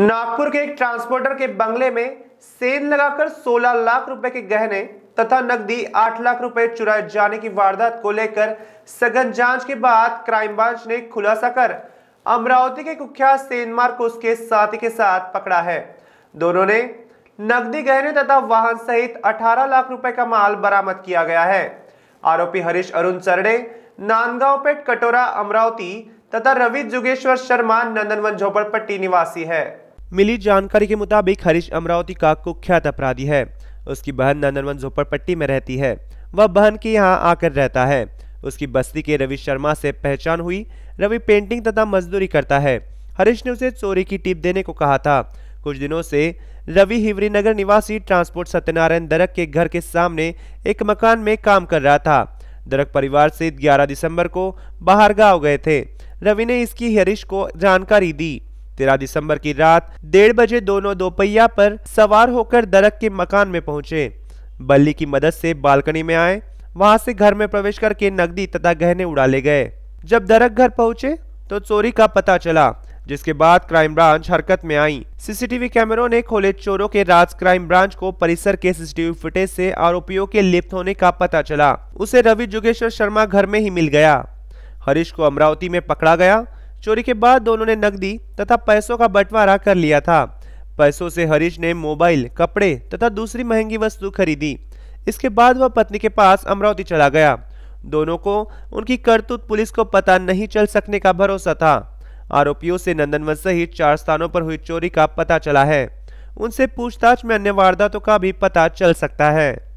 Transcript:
नागपुर के एक ट्रांसपोर्टर के बंगले में सेन लगाकर 16 लाख रुपए के गहने तथा नकदी 8 लाख रुपए चुराए जाने की वारदात को लेकर सघन जांच के बाद क्राइम ब्रांच ने खुलासा कर अमरावती के कुख्यात सेनमार को उसके साथी के साथ पकड़ा है दोनों ने नकदी गहने तथा वाहन सहित 18 लाख रुपए का माल बरामद किया गया है आरोपी हरीश अरुण सरडे नांदगांव पेट कटोरा अमरावती तथा रवि जुगेश्वर शर्मा नंदनवन झोपड़पट्टी निवासी है मिली जानकारी के मुताबिक हरीश अमरावती का कुख्यात अपराधी है उसकी बहन नंदनवन झोपड़पट्टी में रहती है वह बहन के यहाँ आकर रहता है उसकी बस्ती के रवि शर्मा से पहचान हुई रवि पेंटिंग तथा मजदूरी करता है हरीश ने उसे चोरी की टिप देने को कहा था कुछ दिनों से रवि हिवरी नगर निवासी ट्रांसपोर्ट सत्यनारायण दरक के घर के सामने एक मकान में काम कर रहा था दरक परिवार से 11 दिसंबर को बाहर गांव गए थे रवि ने इसकी हरीश को जानकारी दी तेरह दिसंबर की रात डेढ़ बजे दोनों दोपहिया पर सवार होकर दरक के मकान में पहुंचे बल्ली की मदद से बालकनी में आए वहां से घर में प्रवेश करके नकदी तथा गहने उड़ा ले गए जब दरक घर पहुंचे तो चोरी का पता चला जिसके बाद क्राइम ब्रांच हरकत में आई सीसीटीवी कैमरों ने खोले चोरों के राज क्राइम ब्रांच को परिसर के सीसीटीवी फुटेज से आरोपियों के लिप्त होने का पता चला उसे रवि जोगेश्वर शर्मा घर में ही मिल गया हरीश को अमरावती में पकड़ा गया चोरी के बाद दोनों ने नकदी तथा पैसों का बंटवारा कर लिया था पैसों से हरीश ने मोबाइल कपड़े तथा दूसरी महंगी वस्तु खरीदी इसके बाद वह पत्नी के पास अमरावती चला गया दोनों को उनकी करतूत पुलिस को पता नहीं चल सकने का भरोसा था आरोपियों से नंदनवन सहित चार स्थानों पर हुई चोरी का पता चला है उनसे पूछताछ में अन्य वारदातों का भी पता चल सकता है